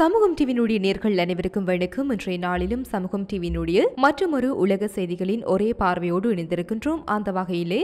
சமூகம் டிவியினுடைய நேர்கள் அனைவருக்கும் வணக்கம் இன்றைய நாளிலும் சமூகம் டிவியினுடைய மற்றொரு உலக செய்திகளின் ஒரே பார்வையோடு இணைந்திருக்கின்றோம் அந்த வகையிலே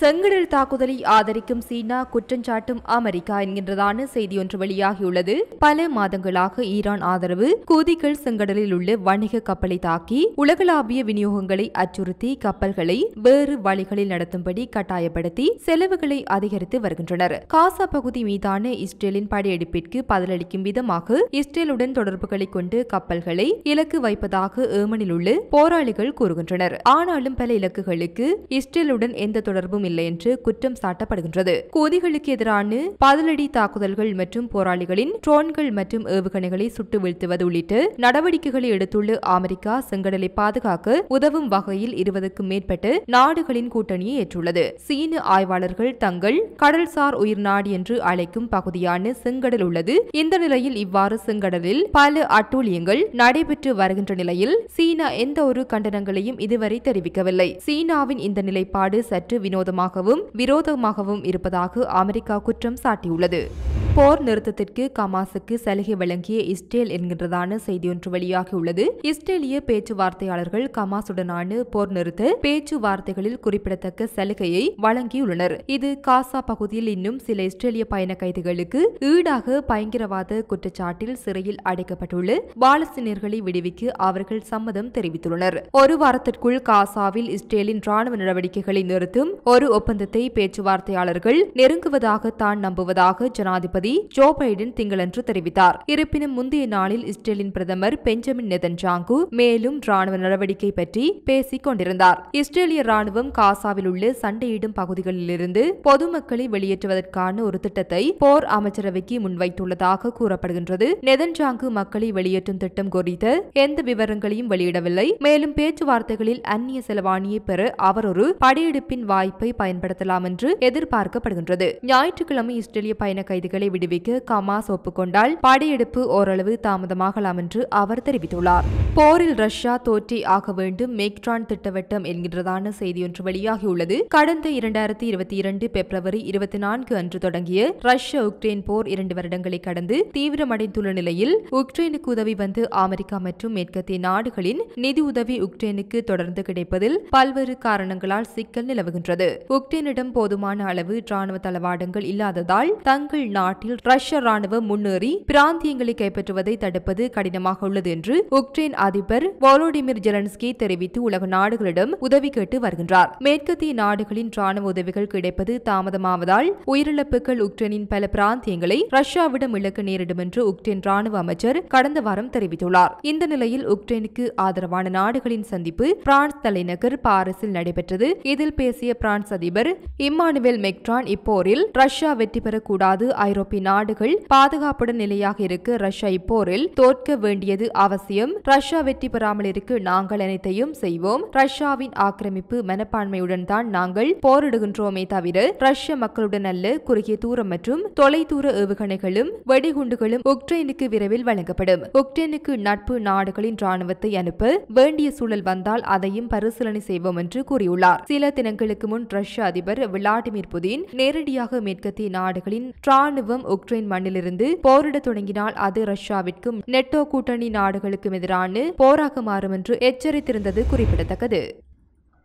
செங்கடல் தாக்குதலை ஆதரிக்கும் சீனா குற்றஞ்சாட்டும் அமெரிக்கா என்கின்றதான செய்தி ஒன்று வெளியாகியுள்ளது பல மாதங்களாக ஈரான் ஆதரவு கூதிகள் செங்கடலில் உள்ள வணிக கப்பலை தாக்கி உலகளாவிய விநியோகங்களை அச்சுறுத்தி கப்பல்களை வேறு வழிகளில் நடத்தும்படி கட்டாயப்படுத்தி செலவுகளை அதிகரித்து வருகின்றனர் காசா பகுதி மீதான இஸ்ரேலின் படையெடுப்பிற்கு பதிலளிக்கும் விதமாக இஸ்ரேலுடன் தொடர்புகளை கொண்டு கப்பல்களை இலக்கு வைப்பதாக ஏமனில் உள்ள போராளிகள் கூறுகின்றனர் ஆனாலும் பல இலக்குகளுக்கு இஸ்ரேலுடன் எந்த தொடர்பு எதுவும் இல்லை என்று குற்றம் சாட்டப்படுகின்றது கோதிகளுக்கு எதிரான பதிலடி தாக்குதல்கள் மற்றும் போராளிகளின் ட்ரோன்கள் மற்றும் ஏவுகணைகளை சுட்டு வீழ்த்துவது உள்ளிட்ட நடவடிக்கைகளை எடுத்துள்ள அமெரிக்கா செங்கடலை பாதுகாக்க உதவும் வகையில் இருபதுக்கும் மேற்பட்டு நாடுகளின் கூட்டணியை ஏற்றுள்ளது சீன ஆய்வாளர்கள் தங்கள் கடல்சார் உயிர் நாடு என்று அழைக்கும் பகுதியான செங்கடல் உள்ளது இந்த நிலையில் இவ்வாறு செங்கடலில் பல அட்டூழியங்கள் நடைபெற்று வருகின்ற நிலையில் சீனா எந்த ஒரு கண்டனங்களையும் இதுவரை தெரிவிக்கவில்லை சீனாவின் இந்த நிலைப்பாடு சற்று வினோத விரோதமாகவும் விரோதமாகவும் இருப்பதாக அமெரிக்கா குற்றம் சாட்டியுள்ளது போர் நிறுத்தத்திற்கு கமாசுக்கு சலுகை வழங்கிய இஸ்ரேல் என்கின்றதான செய்தி ஒன்று வெளியாகியுள்ளது இஸ்ரேலிய பேச்சுவார்த்தையாளர்கள் கமாசுடனான போர் நிறுத்த பேச்சுவார்த்தைகளில் குறிப்பிடத்தக்க சலுகையை வழங்கியுள்ளனர் இது காசா பகுதியில் இன்னும் சில இஸ்ரேலிய பயண கைதிகளுக்கு ஈடாக பயங்கரவாத குற்றச்சாட்டில் சிறையில் அடைக்கப்பட்டுள்ள பாலஸ்தீனியர்களை விடுவிக்க அவர்கள் சம்மதம் தெரிவித்துள்ளனர் ஒரு வாரத்திற்குள் காசாவில் இஸ்ரேலின் ராணுவ நடவடிக்கைகளை நிறுத்தும் ஒரு ஒரு ஒப்பந்தத்தை பேச்சுவார்த்தையாளர்கள் நெருங்குவதாக தான் நம்புவதாக ஜனாதிபதி ஜோ பைடன் திங்களன்று தெரிவித்தார் இருப்பினும் முந்தைய நாளில் இஸ்ரேலின் பிரதமர் பெஞ்சமின் நெதன்ஜாங்கு மேலும் ராணுவ நடவடிக்கை பற்றி பேசிக் கொண்டிருந்தார் இஸ்ரேலிய ராணுவம் காசாவில் உள்ள சண்டையிடும் பகுதிகளிலிருந்து பொதுமக்களை வெளியேற்றுவதற்கான ஒரு திட்டத்தை போர் அமைச்சரவைக்கு முன்வைத்துள்ளதாக கூறப்படுகின்றது நெதன்ஜாங்கு மக்களை வெளியேற்றும் திட்டம் குறித்த எந்த விவரங்களையும் வெளியிடவில்லை மேலும் பேச்சுவார்த்தைகளில் அந்நிய செலவாணியை பெற அவர் ஒரு படையெடுப்பின் வாய்ப்பை ஆயுதமாகவே பயன்படுத்தலாம் என்று எதிர்பார்க்கப்படுகின்றது ஞாயிற்றுக்கிழமை இஸ்ரேலிய பயண கைதிகளை விடுவிக்க கமாஸ் ஒப்புக்கொண்டால் படையெடுப்பு ஓரளவு தாமதமாகலாம் என்று அவர் தெரிவித்துள்ளார் போரில் ரஷ்யா தோற்றி ஆக வேண்டும் மேக்ட்ரான் திட்டவட்டம் என்கின்றதான செய்தியொன்று வெளியாகியுள்ளது கடந்த இரண்டாயிரத்தி இருபத்தி இரண்டு பிப்ரவரி இருபத்தி நான்கு அன்று தொடங்கிய ரஷ்ய உக்ரைன் போர் இரண்டு வருடங்களை கடந்து தீவிரமடைந்துள்ள நிலையில் உக்ரைனுக்கு உதவி வந்து அமெரிக்கா மற்றும் மேற்கத்திய நாடுகளின் நிதி உதவி உக்ரைனுக்கு தொடர்ந்து கிடைப்பதில் பல்வேறு காரணங்களால் சிக்கல் நிலவுகின்றது புக்டினிடம் போதுமான அளவு ராணுவ தளவாடங்கள் இல்லாததால் தங்கள் நாட்டில் ரஷ்ய ராணுவம் முன்னேறி பிராந்தியங்களை கைப்பற்றுவதை தடுப்பது கடினமாக உள்ளது என்று உக்ரைன் அதிபர் வாலோடிமிர் ஜெலன்ஸ்கி தெரிவித்து உலக நாடுகளிடம் உதவி கேட்டு வருகின்றார் மேற்கத்திய நாடுகளின் ராணுவ உதவிகள் கிடைப்பது தாமதமாவதால் உயிரிழப்புகள் உக்ரைனின் பல பிராந்தியங்களை ரஷ்யாவிடம் இழக்க நேரிடும் என்று உக்ரைன் ராணுவ அமைச்சர் கடந்த வாரம் தெரிவித்துள்ளார் இந்த நிலையில் உக்ரைனுக்கு ஆதரவான நாடுகளின் சந்திப்பு பிரான்ஸ் தலைநகர் பாரிஸில் நடைபெற்றது இதில் பேசிய பிரான்ஸ் பிரான்ஸ் அதிபர் இம்மானுவேல் மெக்ரான் இப்போரில் ரஷ்யா வெற்றி பெறக்கூடாது ஐரோப்பிய நாடுகள் பாதுகாப்புடன் நிலையாக இருக்க ரஷ்யா இப்போரில் தோற்க வேண்டியது அவசியம் ரஷ்யா வெற்றி பெறாமல் இருக்க நாங்கள் அனைத்தையும் செய்வோம் ரஷ்யாவின் ஆக்கிரமிப்பு மனப்பான்மையுடன் தான் நாங்கள் போரிடுகின்றோமே தவிர ரஷ்ய மக்களுடன் அல்ல குறுகிய தூரம் மற்றும் தொலைதூர ஏவுகணைகளும் வெடிகுண்டுகளும் உக்ரைனுக்கு விரைவில் வழங்கப்படும் உக்ரைனுக்கு நட்பு நாடுகளின் ராணுவத்தை அனுப்ப வேண்டிய சூழல் வந்தால் அதையும் பரிசீலனை செய்வோம் என்று கூறியுள்ளார் சில தினங்களுக்கு முன் ரஷ்ய அதிபர் விளாடிமிர் புதின் நேரடியாக மேற்கத்திய நாடுகளின் டிராணுவம் உக்ரைன் மண்ணிலிருந்து போரிடத் தொடங்கினால் அது ரஷ்யாவிற்கும் நெட்டோ கூட்டணி நாடுகளுக்கும் எதிரான போராக மாறும் என்று எச்சரித்திருந்தது குறிப்பிடத்தக்கது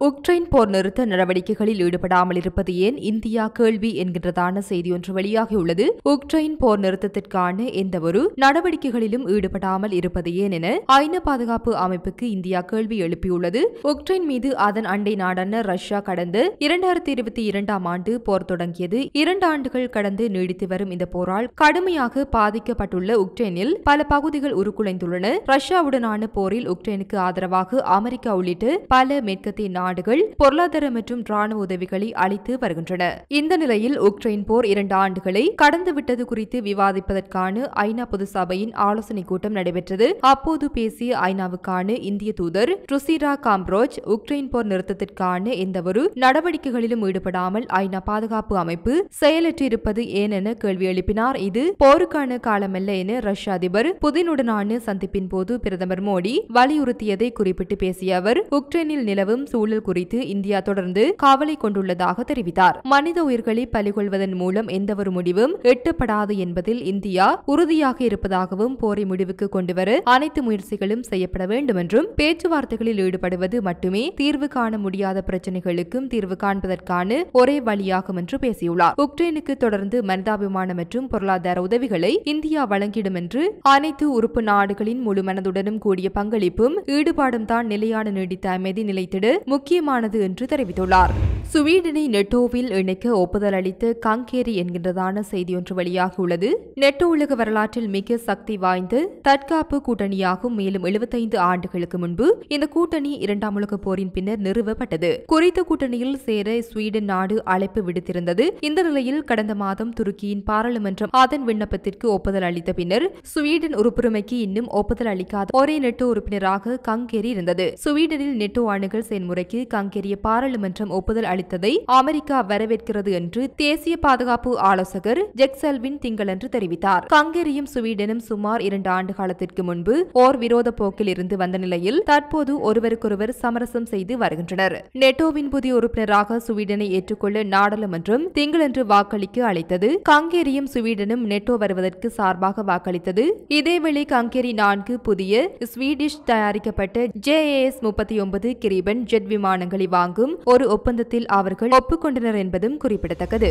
உக்ரைன் போர் நிறுத்த நடவடிக்கைகளில் ஈடுபடாமல் இருப்பது ஏன் இந்தியா கேள்வி என்கின்றதான செய்தி ஒன்று வெளியாகியுள்ளது உக்ரைன் போர் நிறுத்தத்திற்கான எந்தவொரு நடவடிக்கைகளிலும் ஈடுபடாமல் இருப்பது ஏன் என ஐநா பாதுகாப்பு அமைப்புக்கு இந்தியா கேள்வி எழுப்பியுள்ளது உக்ரைன் மீது அதன் அண்டை நாடான ரஷ்யா கடந்த இரண்டாயிரத்தி இருபத்தி இரண்டாம் ஆண்டு போர் தொடங்கியது இரண்டு ஆண்டுகள் கடந்து நீடித்து வரும் இந்த போரால் கடுமையாக பாதிக்கப்பட்டுள்ள உக்ரைனில் பல பகுதிகள் உருக்குலைந்துள்ளன ரஷ்யாவுடனான போரில் உக்ரைனுக்கு ஆதரவாக அமெரிக்கா உள்ளிட்ட பல மேற்கத்திய நாடு நாடுகள் பொருளாதார மற்றும் ராணுவ உதவிகளை அளித்து வருகின்றன இந்த நிலையில் உக்ரைன் போர் இரண்டு ஆண்டுகளை கடந்துவிட்டது குறித்து விவாதிப்பதற்கான ஐநா பொது சபையின் ஆலோசனைக் கூட்டம் நடைபெற்றது அப்போது பேசிய ஐநாவுக்கான இந்திய தூதர் ருசிரா காம்ரோஜ் உக்ரைன் போர் நிறுத்தத்திற்கான எந்தவொரு நடவடிக்கைகளிலும் ஈடுபடாமல் ஐநா பாதுகாப்பு அமைப்பு செயலற்றிருப்பது ஏனென கேள்வி எழுப்பினார் இது போருக்கான காலமல்ல என ரஷ்ய அதிபர் புதினுடனான சந்திப்பின் போது பிரதமர் மோடி வலியுறுத்தியதை குறிப்பிட்டு பேசிய அவர் உக்ரைனில் நிலவும் சூழல் சூழல் குறித்து இந்தியா தொடர்ந்து கவலை கொண்டுள்ளதாக தெரிவித்தார் மனித உயிர்களை பலிகொள்வதன் மூலம் எந்தவொரு முடிவும் எட்டப்படாது என்பதில் இந்தியா உறுதியாக இருப்பதாகவும் போரை முடிவுக்கு கொண்டுவர அனைத்து முயற்சிகளும் செய்யப்பட வேண்டும் என்றும் பேச்சுவார்த்தைகளில் ஈடுபடுவது மட்டுமே தீர்வு காண முடியாத பிரச்சினைகளுக்கும் தீர்வு காண்பதற்கான ஒரே வழியாகும் என்று பேசியுள்ளார் உக்ரைனுக்கு தொடர்ந்து மனிதாபிமானம் மற்றும் பொருளாதார உதவிகளை இந்தியா வழங்கிடும் என்று அனைத்து உறுப்பு நாடுகளின் முழு மனதுடனும் கூடிய பங்களிப்பும் ஈடுபாடும் தான் நிலையான நீடித்த அமைதி நிலைத்திட முக்கியமானது என்று தெரிவித்துள்ளார் சுவீடனை நெட்டோவில் இணைக்க ஒப்புதல் அளித்து கங்கேரி என்கின்றதான செய்தி ஒன்று வெளியாகியுள்ளது நெட்டோ உலக வரலாற்றில் மிக சக்தி வாய்ந்த தற்காப்பு கூட்டணியாகும் மேலும் எழுபத்தைந்து ஆண்டுகளுக்கு முன்பு இந்த கூட்டணி இரண்டாம் உலக போரின் பின்னர் நிறுவப்பட்டது குறித்த கூட்டணியில் சேர ஸ்வீடன் நாடு அழைப்பு விடுத்திருந்தது இந்த நிலையில் கடந்த மாதம் துருக்கியின் பாராளுமன்றம் அதன் விண்ணப்பத்திற்கு ஒப்புதல் அளித்த பின்னர் ஸ்வீடன் உறுப்புரிமைக்கு இன்னும் ஒப்புதல் அளிக்காத ஒரே நெட்டோ உறுப்பினராக கங்கேரி இருந்தது ஸ்வீடனில் நெட்டோ அணுகல் செயல்முறைக்கு கங்கேரிய பாராளுமன்றம் ஒப்புதல் அளி அளித்ததை அமெரிக்கா வரவேற்கிறது என்று தேசிய பாதுகாப்பு ஆலோசகர் ஜெக்செல்வின் திங்களன்று தெரிவித்தார் ஹங்கேரியும் சுவீடனும் சுமார் இரண்டு ஆண்டு காலத்திற்கு முன்பு ஓர் விரோத போக்கில் இருந்து வந்த நிலையில் தற்போது ஒருவருக்கொருவர் சமரசம் செய்து வருகின்றனர் நெட்டோவின் புதிய உறுப்பினராக சுவீடனை ஏற்றுக்கொள்ள நாடாளுமன்றம் திங்களன்று வாக்களிக்க அழைத்தது ஹங்கேரியும் சுவீடனும் நெட்டோ வருவதற்கு சார்பாக வாக்களித்தது இதேவேளை கங்கேரி நான்கு புதிய ஸ்வீடிஷ் தயாரிக்கப்பட்ட ஜே ஏஎஸ் முப்பத்தி ஒன்பது கிரீபன் ஜெட் விமானங்களை வாங்கும் ஒரு ஒப்பந்தத்தில் அவர்கள் ஒப்புக்கொண்டனர் என்பதும் குறிப்பிடத்தக்கது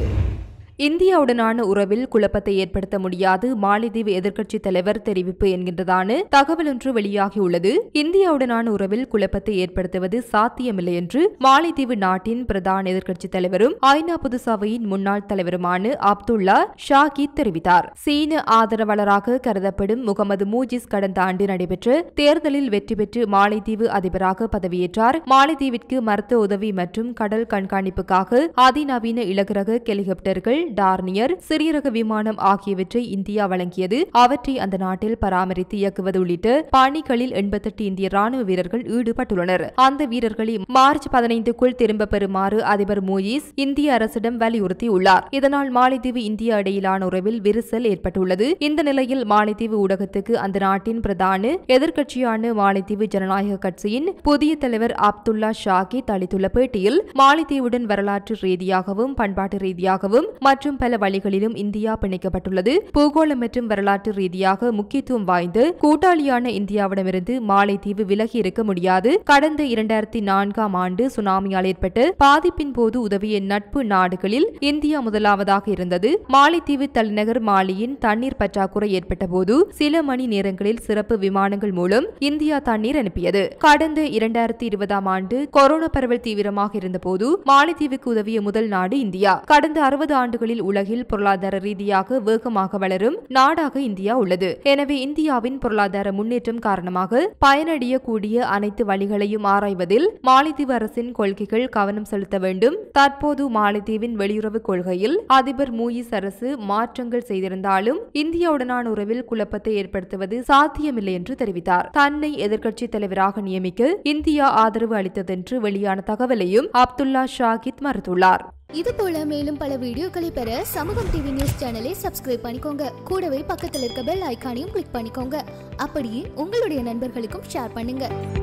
இந்தியாவுடனான உறவில் குழப்பத்தை ஏற்படுத்த முடியாது மாலைதீவு எதிர்க்கட்சி தலைவர் தெரிவிப்பு என்கின்றதான தகவல் ஒன்று வெளியாகியுள்ளது இந்தியாவுடனான உறவில் குழப்பத்தை ஏற்படுத்துவது சாத்தியமில்லை என்று மாலைதீவு நாட்டின் பிரதான எதிர்க்கட்சி தலைவரும் ஐநா பொதுசபையின் முன்னாள் தலைவருமான அப்துல்லா ஷாகி தெரிவித்தார் சீன ஆதரவாளராக கருதப்படும் முகமது மூஜிஸ் கடந்த ஆண்டு நடைபெற்ற தேர்தலில் வெற்றி பெற்று மாலைதீவு அதிபராக பதவியேற்றார் மாலைதீவிற்கு மருத்துவ உதவி மற்றும் கடல் கண்காணிப்புக்காக அதிநவீன இலகுரக ஹெலிகாப்டர்கள் டார்னியர் சிறியரக விமானம் ஆகியவற்றை இந்தியா வழங்கியது அவற்றை அந்த நாட்டில் பராமரித்து இயக்குவது உள்ளிட்ட பணிகளில் எண்பத்தெட்டு இந்திய ராணுவ வீரர்கள் ஈடுபட்டுள்ளனர் அந்த வீரர்களை மார்ச் பதினைந்துக்குள் திரும்ப பெறுமாறு அதிபர் மோயிஸ் இந்திய அரசிடம் வலியுறுத்தியுள்ளார் இதனால் மாலைதீவு இந்தியா இடையிலான உறவில் விரிசல் ஏற்பட்டுள்ளது இந்த நிலையில் மாலைதீவு ஊடகத்துக்கு அந்த நாட்டின் பிரதான எதிர்க்கட்சியான மாலைதீவு ஜனநாயக கட்சியின் புதிய தலைவர் அப்துல்லா ஷாகித் அளித்துள்ள பேட்டியில் மாலைதீவுடன் வரலாற்று ரீதியாகவும் பண்பாட்டு ரீதியாகவும் மற்றும் பல வழிகளிலும் இந்தியா பிணைக்கப்பட்டுள்ளது பூகோளம் மற்றும் வரலாற்று ரீதியாக முக்கியத்துவம் வாய்ந்த கூட்டாளியான இந்தியாவிடமிருந்து மாலைத்தீவு விலகி இருக்க முடியாது கடந்த இரண்டாயிரத்தி நான்காம் ஆண்டு சுனாமியால் ஏற்பட்ட பாதிப்பின் போது உதவிய நட்பு நாடுகளில் இந்தியா முதலாவதாக இருந்தது மாலைத்தீவு தலைநகர் மாலியின் தண்ணீர் பற்றாக்குறை ஏற்பட்ட போது சில மணி நேரங்களில் சிறப்பு விமானங்கள் மூலம் இந்தியா தண்ணீர் அனுப்பியது கடந்த இரண்டாயிரத்தி இருபதாம் ஆண்டு கொரோனா பரவல் தீவிரமாக இருந்தபோது மாலைத்தீவுக்கு உதவிய முதல் நாடு இந்தியா கடந்த அறுபது ஆண்டுகள் நாடுகளில் உலகில் பொருளாதார ரீதியாக வேகமாக வளரும் நாடாக இந்தியா உள்ளது எனவே இந்தியாவின் பொருளாதார முன்னேற்றம் காரணமாக பயனடையக்கூடிய அனைத்து வழிகளையும் ஆராய்வதில் மாலத்தீவு அரசின் கொள்கைகள் கவனம் செலுத்த வேண்டும் தற்போது மாலத்தீவின் வெளியுறவு கொள்கையில் அதிபர் மூயிஸ் அரசு மாற்றங்கள் செய்திருந்தாலும் இந்தியாவுடனான உறவில் குழப்பத்தை ஏற்படுத்துவது சாத்தியமில்லை என்று தெரிவித்தார் தன்னை எதிர்க்கட்சி தலைவராக நியமிக்க இந்தியா ஆதரவு அளித்ததென்று வெளியான தகவலையும் அப்துல்லா ஷாகித் மறுத்துள்ளார் இது போல மேலும் பல வீடியோக்களை பெற சமூகம் டிவி நியூஸ் சேனலை சப்ஸ்கிரைப் பண்ணிக்கோங்க கூடவே பக்கத்தில் இருக்க பெல் ஐக்கானையும் கிளிக் பண்ணிக்கோங்க அப்படியே உங்களுடைய நண்பர்களுக்கும் ஷேர் பண்ணுங்க